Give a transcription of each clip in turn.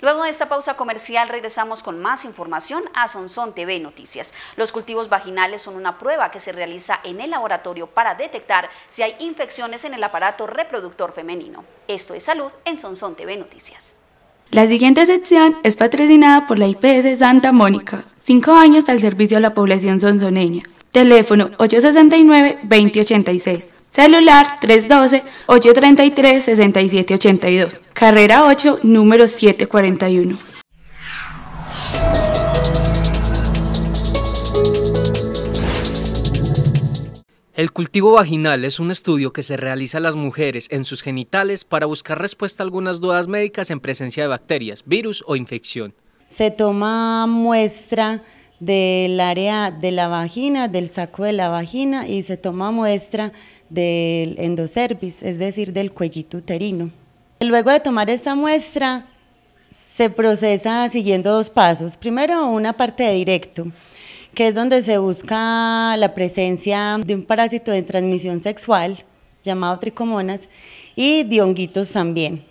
Luego de esta pausa comercial regresamos con más información a Sonson TV Noticias. Los cultivos vaginales son una prueba que se realiza en el laboratorio para detectar si hay infecciones en el aparato reproductor femenino. Esto es Salud en Sonson TV Noticias. La siguiente sección es patrocinada por la IPS Santa Mónica, cinco años al servicio a la población sonzoneña. Teléfono 869-2086. Celular 312-833-6782. Carrera 8, número 741. El cultivo vaginal es un estudio que se realiza a las mujeres en sus genitales para buscar respuesta a algunas dudas médicas en presencia de bacterias, virus o infección. Se toma muestra del área de la vagina, del saco de la vagina y se toma muestra del endocervis, es decir, del cuellito uterino. Luego de tomar esta muestra, se procesa siguiendo dos pasos. Primero, una parte directo, que es donde se busca la presencia de un parásito de transmisión sexual llamado tricomonas y de honguitos también.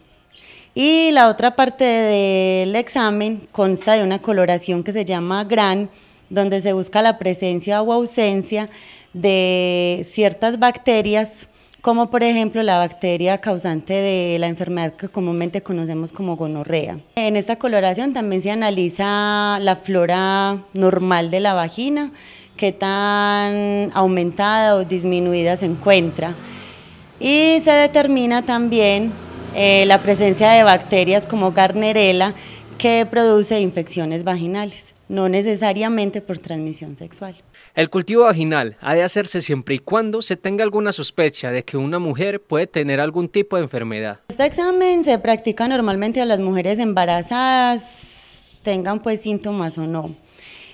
Y la otra parte del examen consta de una coloración que se llama GRAN, donde se busca la presencia o ausencia de ciertas bacterias, como por ejemplo la bacteria causante de la enfermedad que comúnmente conocemos como gonorrea. En esta coloración también se analiza la flora normal de la vagina, qué tan aumentada o disminuida se encuentra. Y se determina también eh, la presencia de bacterias como Garnerella que produce infecciones vaginales no necesariamente por transmisión sexual. El cultivo vaginal ha de hacerse siempre y cuando se tenga alguna sospecha de que una mujer puede tener algún tipo de enfermedad. Este examen se practica normalmente a las mujeres embarazadas, tengan pues síntomas o no.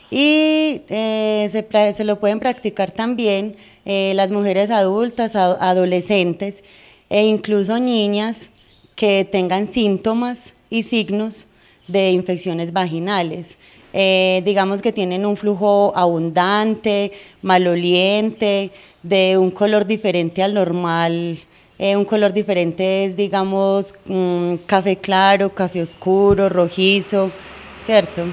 Y eh, se, lo pueden practicar también eh, las mujeres adultas, adolescentes e incluso niñas que tengan síntomas y signos de infecciones vaginales. Eh, digamos que tienen un flujo abundante, maloliente, de un color diferente al normal. Eh, un color diferente es, digamos, mm, café claro, café oscuro, rojizo, ¿cierto?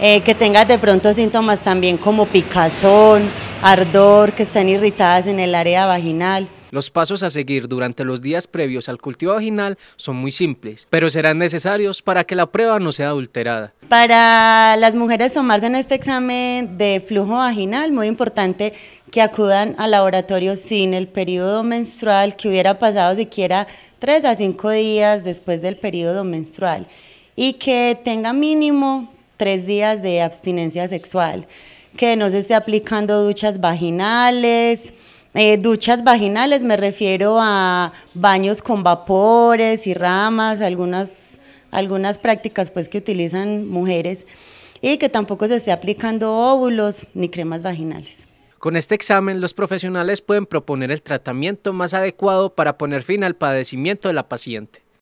Eh, que tengas de pronto síntomas también como picazón, ardor, que están irritadas en el área vaginal. Los pasos a seguir durante los días previos al cultivo vaginal son muy simples, pero serán necesarios para que la prueba no sea adulterada. Para las mujeres tomarse en este examen de flujo vaginal, muy importante que acudan al laboratorio sin el periodo menstrual que hubiera pasado siquiera 3 a 5 días después del periodo menstrual y que tenga mínimo 3 días de abstinencia sexual, que no se esté aplicando duchas vaginales, eh, duchas vaginales me refiero a baños con vapores y ramas, algunas, algunas prácticas pues que utilizan mujeres y que tampoco se esté aplicando óvulos ni cremas vaginales. Con este examen, los profesionales pueden proponer el tratamiento más adecuado para poner fin al padecimiento de la paciente.